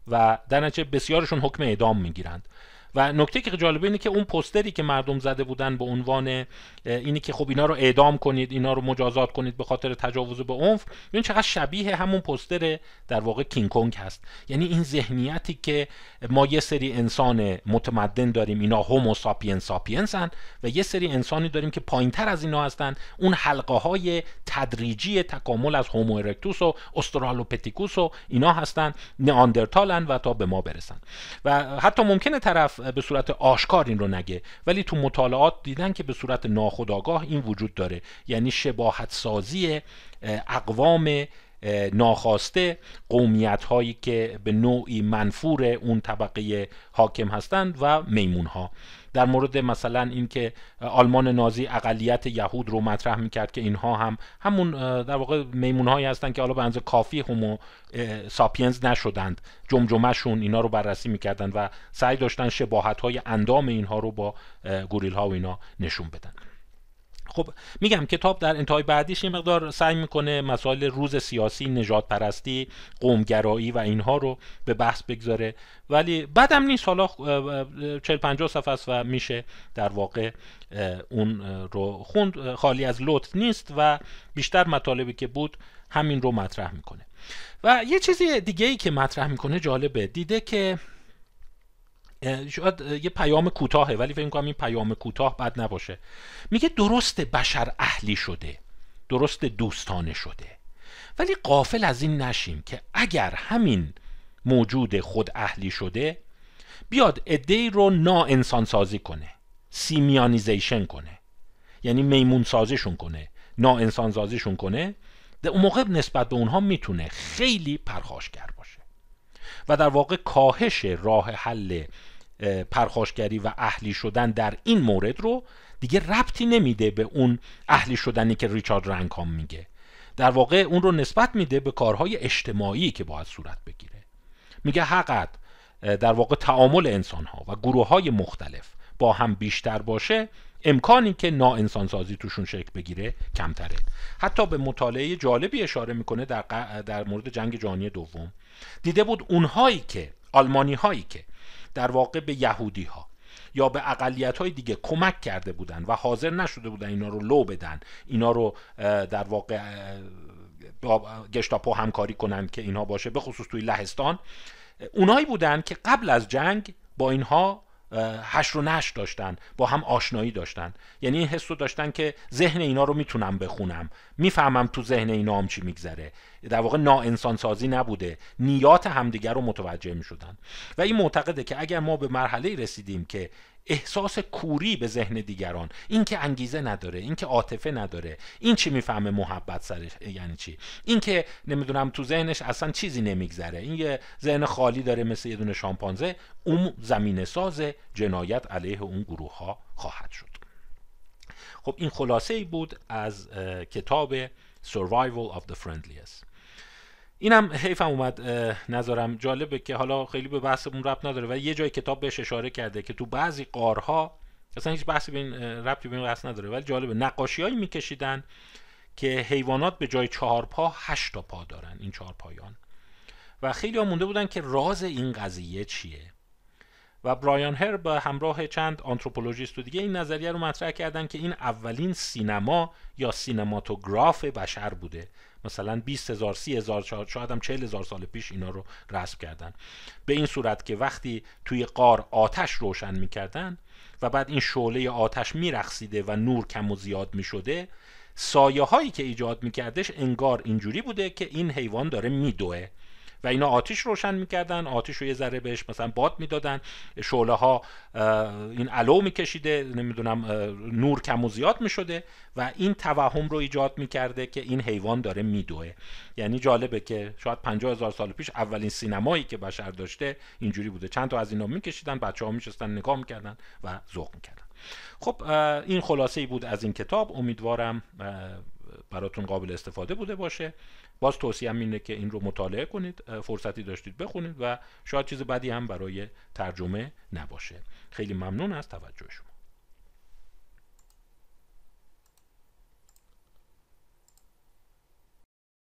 و در نتیجه بسیارشون حکم اعدام میگیرند و نکته که جالبه اینه که اون پستری که مردم زده بودن به عنوان اینی که خب اینا رو اعدام کنید اینا رو مجازات کنید به خاطر تجاوز به عنف این چقدر شبیه همون پستر در واقع کینگ کونگ هست یعنی این ذهنیتی که ما یه سری انسان متمدن داریم اینا هومو ساپینس ساپینسن و یه سری انسانی داریم که تر از اینا هستن اون حلقه های تدریجی تکامل از هومو ارکتوس و استرالوپتیکوس و اینا هستن نئاندرتالن و تا به ما برسن و حتی ممکنه طرف به صورت آشکار این رو نگه ولی تو مطالعات دیدن که به صورت ناخودآگاه این وجود داره یعنی شباهت سازی اقوام ناخواسته قومیت هایی که به نوعی منفور اون طبقه حاکم هستند و میمون ها در مورد مثلا اینکه آلمان نازی اقلیت یهود رو مطرح میکرد که اینها هم همون در واقع میمون هایی هستند که حالا به اندازه کافی هومو ساپینز نشدند جمجمهشون اینا رو بررسی میکردند و سعی داشتن شباهت های اندام اینها رو با گوریل ها و اینا نشون بدن خب میگم کتاب در انتهای بعدیش یه مقدار سعی میکنه مسائل روز سیاسی نجات پرستی قومگرایی و اینها رو به بحث بگذاره ولی بعدم نیست حالا 40 50 صفحه است و میشه در واقع اون رو خوند خالی از لطف نیست و بیشتر مطالبی که بود همین رو مطرح میکنه و یه چیزی دیگه ای که مطرح میکنه جالبه دیده که یعنی شاید یه پیام کوتاهه ولی فکر کنم این پیام کوتاه بد نباشه میگه درست بشر اهلی شده درست دوستانه شده ولی قافل از این نشیم که اگر همین موجود خود اهلی شده بیاد ادهی رو انسان سازی کنه سیمیانیزیشن کنه یعنی میمون سازیشون کنه انسان سازیشون کنه در اون موقع نسبت به اونها میتونه خیلی پرخاشگر باشه و در واقع کاهش راه حل پرخاشگری و اهلی شدن در این مورد رو دیگه ربطی نمیده به اون اهلی شدنی که ریچارد رنکام میگه در واقع اون رو نسبت میده به کارهای اجتماعی که باید صورت بگیره میگه حقت در واقع تعامل انسان ها و گروه های مختلف با هم بیشتر باشه امکانی که ناانسانسازی توشون شکل بگیره کمتره حتی به مطالعه جالبی اشاره میکنه در, در مورد جنگ جهانی دوم دیده بود اونهایی که آلمانی هایی که در واقع به یهودی ها یا به اقلیت های دیگه کمک کرده بودن و حاضر نشده بودن اینا رو لو بدن اینا رو در واقع با گشتاپو همکاری کنن که اینها باشه به خصوص توی لهستان اونایی بودن که قبل از جنگ با اینها هشت رو نش داشتن با هم آشنایی داشتن یعنی این حس رو داشتن که ذهن اینا رو میتونم بخونم میفهمم تو ذهن اینا هم چی میگذره در واقع ناانسان سازی نبوده نیات همدیگر رو متوجه میشدن و این معتقده که اگر ما به مرحله رسیدیم که احساس کوری به ذهن دیگران اینکه انگیزه نداره اینکه عاطفه نداره این چی میفهمه محبت سرش یعنی چی اینکه نمیدونم تو ذهنش اصلا چیزی نمیگذره این یه ذهن خالی داره مثل یه دونه شامپانزه اون زمین ساز جنایت علیه اون گروه ها خواهد شد خب این خلاصه ای بود از کتاب Survival of the Friendliest اینم حیفم اومد نظرم جالبه که حالا خیلی به بحث اون ربط نداره ولی یه جای کتاب بهش اشاره کرده که تو بعضی قارها اصلا هیچ بحثی به این ربطی به این بحث نداره ولی جالبه نقاشیایی میکشیدن که حیوانات به جای چهار پا هشت پا دارن این چهار پایان و خیلی ها مونده بودن که راز این قضیه چیه و برایان هر به همراه چند آنتروپولوژیست و دیگه این نظریه رو مطرح کردن که این اولین سینما یا سینماتوگراف بشر بوده مثلا 20 هزار 30 هزار شاید هم 40 هزار سال پیش اینا رو رسم کردن به این صورت که وقتی توی قار آتش روشن میکردن و بعد این شعله آتش میرخسیده و نور کم و زیاد میشده سایه هایی که ایجاد میکردش انگار اینجوری بوده که این حیوان داره میدوه و اینا آتیش روشن میکردن آتیش رو یه ذره بهش مثلا باد میدادن شعله ها این علو میکشیده نمیدونم نور کم و زیاد میشده و این توهم رو ایجاد میکرده که این حیوان داره میدوه یعنی جالبه که شاید 50 هزار سال پیش اولین سینمایی که بشر داشته اینجوری بوده چند تا از اینا میکشیدن بچه ها میشستن نگاه میکردن و ذوق میکردن خب این خلاصه ای بود از این کتاب امیدوارم براتون قابل استفاده بوده باشه باز توصیه اینه که این رو مطالعه کنید فرصتی داشتید بخونید و شاید چیز بدی هم برای ترجمه نباشه خیلی ممنون از توجه شما